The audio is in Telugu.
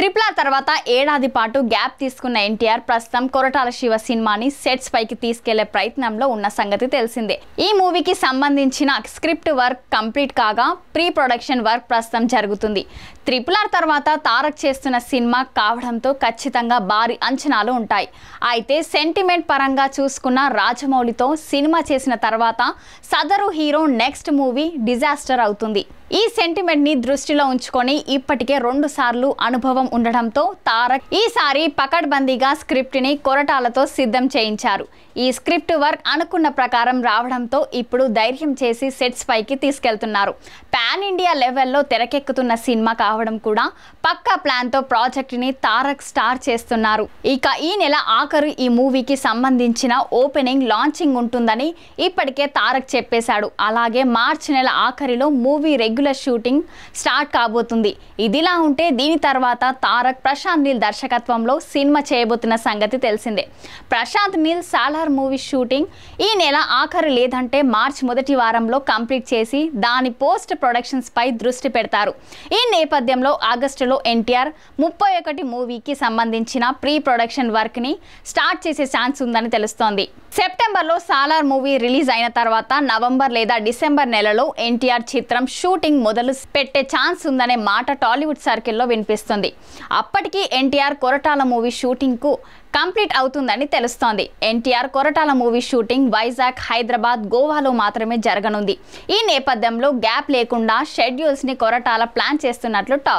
త్రిపుల తర్వాత ఏడాది పాటు గ్యాప్ తీసుకున్న ఎన్టీఆర్ ప్రస్తుతం కొరటాల శివ సినిమాని సెట్స్ పైకి తీసుకెళ్లే ప్రయత్నంలో ఉన్న సంగతి తెలిసిందే ఈ మూవీకి సంబంధించిన స్క్రిప్ట్ వర్క్ కంప్లీట్ కాగా ప్రీ ప్రొడక్షన్ వర్క్ ప్రస్తుతం జరుగుతుంది త్రిపుల తర్వాత తారక్ చేస్తున్న సినిమా కావడంతో ఖచ్చితంగా భారీ అంచనాలు ఉంటాయి అయితే సెంటిమెంట్ పరంగా చూసుకున్న రాజమౌళితో సినిమా చేసిన తర్వాత సదరు హీరో నెక్స్ట్ మూవీ డిజాస్టర్ అవుతుంది ఈ సెంటిమెంట్ని దృష్టిలో ఉంచుకొని ఇప్పటికే రెండు సార్లు అనుభవం ఉండడంతో తారక్ ఈసారి పకడ్బందీగా స్క్రిప్ట్ని కొరటాలతో సిద్ధం చేయించారు ఈ స్క్రిప్ట్ వర్క్ అనుకున్న ప్రకారం రావడంతో ఇప్పుడు ధైర్యం చేసి సెట్స్ పైకి తీసుకెళ్తున్నారు పాన్ ఇండియా లెవెల్లో తెరకెక్కుతున్న సినిమా కావడం కూడా పక్కా ప్లాన్తో ప్రాజెక్ట్ని తారక్ స్టార్ చేస్తున్నారు ఇక ఈ నెల ఆఖరు ఈ మూవీకి సంబంధించిన ఓపెనింగ్ లాంచింగ్ ఉంటుందని ఇప్పటికే తారక్ చెప్పేశాడు అలాగే మార్చి నెల ఆఖరిలో movie regular regular shooting start కాబోతుంది ఇదిలా ఉంటే దీని తర్వాత తారక్ ప్రశాంత్ నీల్ దర్శకత్వంలో సినిమా చేయబోతున్న సంగతి తెలిసిందే ప్రశాంత్ నీల్ సాలార్ మూవీ షూటింగ్ ఈ నెల ఆఖరు లేదంటే మార్చ్ మొదటి వారంలో కంప్లీట్ చేసి దాని పోస్ట్ ప్రొడక్షన్స్పై దృష్టి పెడతారు ఈ నేపథ్యంలో ఆగస్టులో ఎన్టీఆర్ ముప్పై ఒకటి మూవీకి సంబంధించిన ప్రీ ప్రొడక్షన్ వర్క్ని స్టార్ట్ చేసే ఛాన్స్ ఉందని తెలుస్తోంది సెప్టెంబర్లో సాలార్ మూవీ రిలీజ్ అయిన తర్వాత నవంబర్ లేదా డిసెంబర్ నెలలో ఎన్టీఆర్ చిత్రం షూటింగ్ షూటింగ్ మొదలు పెట్టే ఛాన్స్ ఉందనే మాట టాలీవుడ్ సర్కిల్లో వినిపిస్తుంది అప్పటికీ ఎన్టీఆర్ కొరటాల మూవీ షూటింగ్కు కంప్లీట్ అవుతుందని తెలుస్తోంది ఎన్టీఆర్ కొరటాల మూవీ షూటింగ్ వైజాగ్ హైదరాబాద్ గోవాలో మాత్రమే జరగనుంది ఈ నేపథ్యంలో గ్యాప్ లేకుండా షెడ్యూల్స్ని కొరటాల ప్లాన్ చేస్తున్నట్లు టాక్